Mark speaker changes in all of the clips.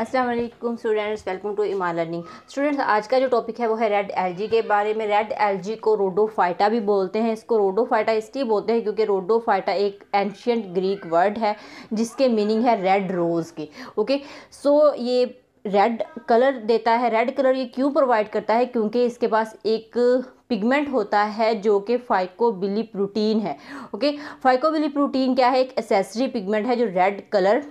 Speaker 1: अस्सलाम वालेकुम students welcome to इमा लर्निंग स्टूडेंट्स आज का जो टॉपिक है वो है रेड एलजी के बारे में रेड एलजी को रोडोफाइटा भी बोलते हैं इसको रोडोफाइटा इसलिए बोलते हैं क्योंकि रोडोफाइटा एक एंशियंट ग्रीक वर्ड है जिसके मीनिंग है रेड रोज़ की ओके सो ये रेड कलर देता है रेड कलर ये क्यों प्रोवाइड करता है क्योंकि इसके पास एक पिगमेंट होता है जो कि फाइकोबिली प्रोटीन है ओके फाइकोबिली प्रोटीन क्या है एक एसेसरी पिगमेंट है जो रेड कलर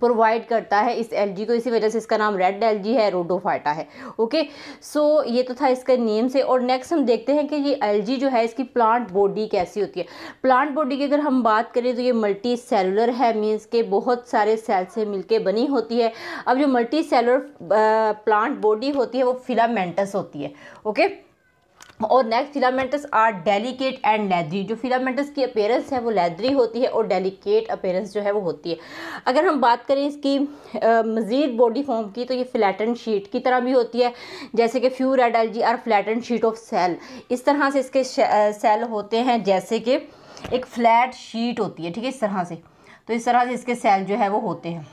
Speaker 1: प्रोवाइड करता है इस एलजी को इसी वजह से इसका नाम रेड एलजी है रोडोफाटा है ओके सो so, ये तो था इसका नेम से और नेक्स्ट हम देखते हैं कि ये एलजी जो है इसकी प्लांट बॉडी कैसी होती है प्लांट बॉडी की अगर हम बात करें तो ये मल्टी सेलुलर है मींस के बहुत सारे सेल से मिलके बनी होती है अब जो मल्टी सेलुलर प्लांट बॉडी होती है वो फिलामेंटस होती है ओके okay? और next filamentous are delicate and leathery जो फिलामेंटस की अपेयरेंस है वो लेदरी होती है और डेलिकेट अपेयरेंस जो है वो होती है अगर हम बात करें इसकी मज़ीद बॉडी फॉर्म की तो ये फ्लैटन शीट की तरह भी होती है जैसे कि few red G are flatten sheet of cell इस तरह से इसके सेल होते हैं जैसे कि एक फ्लैट शीट होती है ठीक है इस तरह से तो इस तरह से इसके सेल जो है वो होते हैं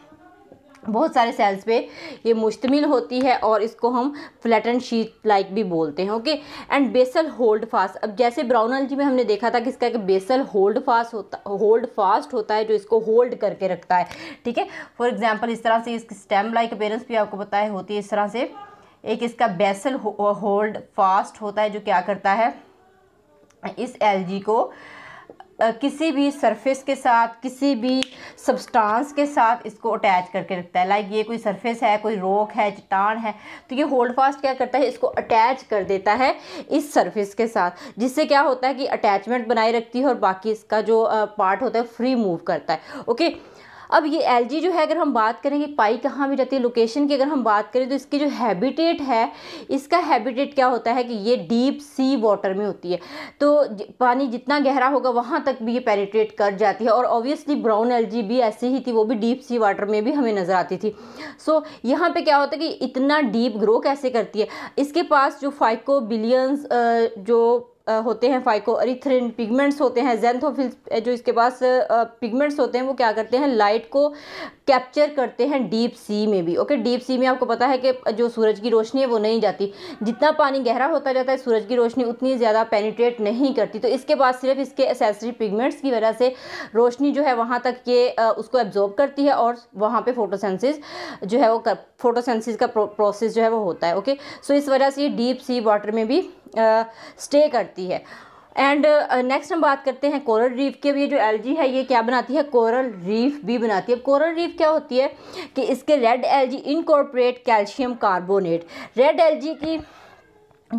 Speaker 1: बहुत सारे सेल्स पे ये मुश्तमिल होती है और इसको हम फ्लैटन शीट लाइक भी बोलते हैं okay and basal holdfast अब जैसे ब्राउन एलजी में हमने देखा था कि इसका एक बेसल होल्ड फास्ट होता होल्ड फास्ट होता है जो इसको होल्ड करके रखता है ठीक है फॉर एग्जांपल इस तरह से इसकी स्टेम लाइक अपेयरेंस भी आपको पता है होती है इस तरह से एक इसका बेसल होल्ड फास्ट होता है जो क्या करता है इस एल को किसी भी सरफेस के साथ किसी भी सब्सटेंस के साथ इसको अटैच करके रखता है लाइक ये कोई सरफेस है कोई रोक है चट्टान है तो ये होल्ड फास्ट क्या करता है इसको अटैच कर देता है इस सरफेस के साथ जिससे क्या होता है कि अटैचमेंट बनाए रखती है और बाकी इसका जो पार्ट होता है फ्री मूव करता है ओके अब ये एलजी जो है अगर हम बात करें कि पाई कहाँ भी रहती है लोकेशन की अगर हम बात करें तो इसकी जो हैबिटेट है इसका हैबिटेट क्या होता है कि ये डीप सी वाटर में होती है तो पानी जितना गहरा होगा वहाँ तक भी ये पेनिट्रेट कर जाती है और ऑब्वियसली ब्राउन एलजी भी ऐसी ही थी वो भी डीप सी वाटर में भी हमें नज़र आती थी सो so, यहाँ पर क्या होता है कि इतना डीप ग्रो कैसे करती है इसके पास जो फाइको बिलियंस जो होते हैं फाइको अरिथ्रिन पिगमेंट्स होते हैं जेंथोफिल जो इसके पास पिगमेंट्स होते हैं वो क्या करते हैं लाइट को कैप्चर करते हैं डीप सी में भी ओके डीप सी में आपको पता है कि जो सूरज की रोशनी है वो नहीं जाती जितना पानी गहरा होता जाता है सूरज की रोशनी उतनी ज़्यादा पेनिट्रेट नहीं करती तो इसके बाद सिर्फ इसके एसेसरी पिगमेंट्स की वजह से रोशनी जो है वहाँ तक ये उसको एब्जॉर्ब करती है और वहाँ पर फोटोसेंसिस जो है वो फोटोसेंसिस का प्रोसेस जो है वो होता है ओके सो इस वजह से डीप सी वाटर में भी स्टे करती है एंड नेक्स्ट हम बात करते हैं कोरल रीफ के भी ये जो एलजी है ये क्या बनाती है कोरल रीफ भी बनाती है कोरल रीफ क्या होती है कि इसके red algae incorporate calcium carbonate red algae की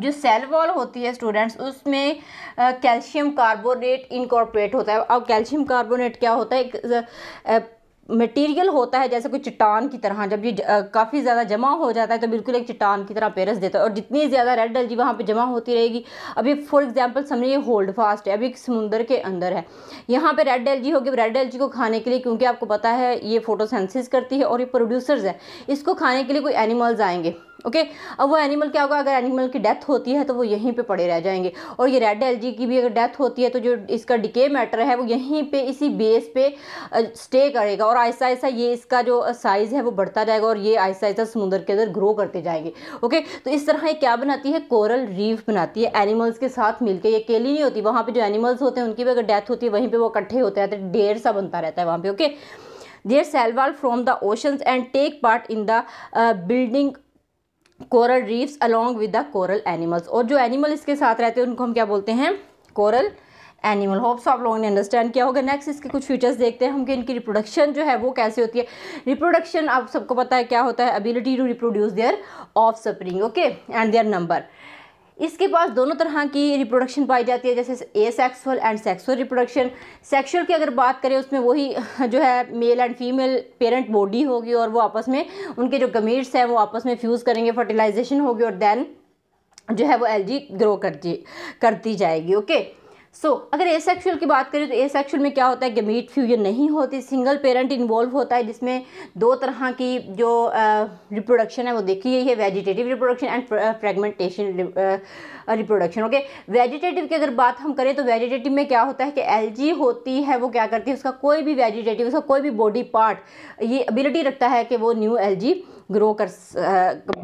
Speaker 1: जो सेल वॉल होती है स्टूडेंट्स उसमें कैल्शियम कार्बोनेट इनकॉर्पोरेट होता है अब कैल्शियम कार्बोनेट क्या होता है एक मटेरियल होता है जैसे कोई चट्टान की तरह जब ये काफ़ी ज़्यादा जमा हो जाता है तो बिल्कुल एक चट्टान की तरह पेरस देता है और जितनी ज़्यादा रेड एलजी वहाँ पे जमा होती रहेगी अभी फॉर एग्जांपल समझिए ये होल्ड फास्ट है अभी एक समुंदर के अंदर है यहाँ पे रेड एलजी होगी रेड एलजी को खाने के लिए क्योंकि आपको पता है ये फोटोसेंसिस करती है और ये प्रोड्यूसर्स है इसको खाने के लिए कोई एनिमल्स आएंगे ओके अब वो एनिमल क्या होगा अगर एनिमल की डेथ होती है तो वो यहीं पे पड़े रह जाएंगे और ये रेड एलजी की भी अगर डेथ होती है तो जो इसका डिके मैटर है वो यहीं पे इसी बेस पे स्टे करेगा और ऐसा आहिस्ता ये इसका जो साइज़ है वो बढ़ता जाएगा और ये आहिस्ता आहिस्ता समुद्र के अंदर ग्रो करते जाएंगे ओके तो इस तरह ये क्या बनाती है कोरल रीफ बनाती है एनिमल्स के साथ मिलकर ये अकेली नहीं होती वहाँ पर जो एनिमल्स होते हैं उनकी भी अगर डेथ होती है वहीं पर वो इकट्ठे होते रहते हैं तो ढेर सा बनता रहता है वहाँ पर okay their cell wall from the oceans and take part in the building coral reefs along with the coral animals और जो एनिमल इसके साथ रहते हैं उनको हम क्या बोलते हैं कोरल एनिमल होप्स आप लोगों ने अंडरस्टैंड किया होगा नेक्स्ट इसके कुछ फीचर्स देखते हैं हम कि इनकी रिप्रोडक्शन जो है वो कैसे होती है रिप्रोडक्शन आप सबको पता है क्या होता है ability to reproduce their offspring okay and their number इसके पास दोनों तरह की रिप्रोडक्शन पाई जाती है जैसे asexual and sexual reproduction sexual की अगर बात करें उसमें वही जो है male and female parent body होगी और वो आपस में उनके जो गमीट्स हैं वो आपस में फ्यूज़ करेंगे फर्टिलाइजेशन होगी और देन जो है वो एलजी ग्रो करती करती जाएगी ओके okay? सो so, अगर एसेक्सुअल की बात करें तो एसेक्सुअल में क्या होता है गमीट फ्यूजन नहीं होती सिंगल पेरेंट इन्वॉल्व होता है जिसमें दो तरह की जो रिप्रोडक्शन uh, है वो देखी गई है vegetative reproduction and fragmentation reproduction okay vegetative की अगर बात हम करें तो वेजिटेटिव में क्या होता है कि एल होती है वो क्या करती है उसका कोई भी वेजिटेटिव उसका कोई भी बॉडी पार्ट ये एबिलिटी रखता है कि वो न्यू एल ग्रो कर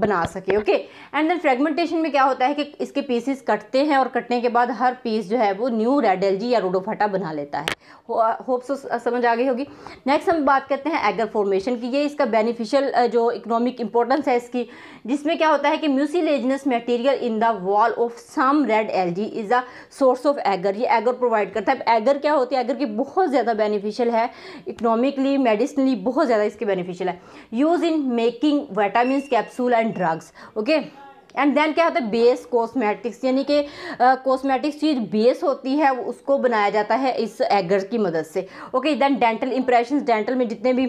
Speaker 1: बना सके ओके एंड देन फ्रेगमेंटेशन में क्या होता है कि इसके पीसेस कटते हैं और कटने के बाद हर पीस जो है वो न्यू रेड एलजी या रोडोफाटा बना लेता है होप हो, तो समझ आ गई होगी नेक्स्ट हम बात करते हैं एगर फॉर्मेशन की ये इसका बेनिफिशियल जो इकोनॉमिक इंपॉर्टेंस है इसकी जिसमें क्या होता है कि mucilaginous material in the wall of some red algae is a source of agar ये एगर प्रोवाइड करता है एगर क्या होती है एगर की बहुत ज़्यादा बेनिफिशियल है इकोनॉमिकली मेडिसिनली बहुत ज़्यादा इसके बेनिफिशियल है use in making drinking vitamin capsule and drugs okay and then क्या होता है बेस कॉस्मेटिक्स यानी कि कॉस्मेटिक्स चीज़ बेस होती है उसको बनाया जाता है इस एगर की मदद से okay then dental impression dental में जितने भी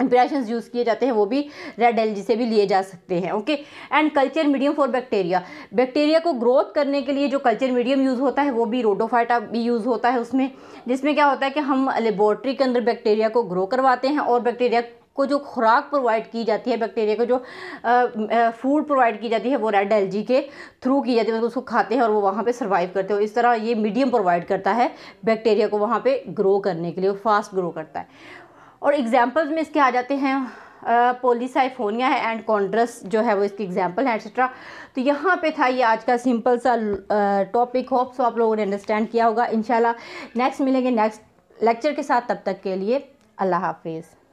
Speaker 1: इंप्रेशन यूज़ किए जाते हैं वो भी रेड एल से भी लिए जा सकते हैं okay and culture medium for bacteria bacteria को ग्रोथ करने के लिए जो कल्चर मीडियम यूज़ होता है वो भी रोडोफाइटा भी यूज़ होता है उसमें जिसमें क्या होता है कि हम लेबॉर्ट्री के अंदर बैक्टीरिया को ग्रो करवाते हैं और बैक्टीरिया को जो खुराक प्रोवाइड की जाती है बैक्टीरिया को जो फूड प्रोवाइड की जाती है वो रेड एलजी के थ्रू की जाती है मतलब उसको खाते हैं और वो वहाँ पे सर्वाइव करते हैं इस तरह ये मीडियम प्रोवाइड करता है बैक्टीरिया को वहाँ पे ग्रो करने के लिए फास्ट ग्रो करता है और एग्जाम्पल्स में इसके आ जाते हैं पोलिसाइफोनिया है एंड कॉन्ड्रस जो है वो इसके एग्जाम्पल हैं एक्सेट्रा तो यहाँ पे था ये आज का सिंपल सा टॉपिक होप सो आप लोगों ने अंडरस्टैंड किया होगा इंशाल्लाह नेक्स्ट मिलेंगे नेक्स्ट लेक्चर के साथ तब तक के लिए अल्लाह हाफिज़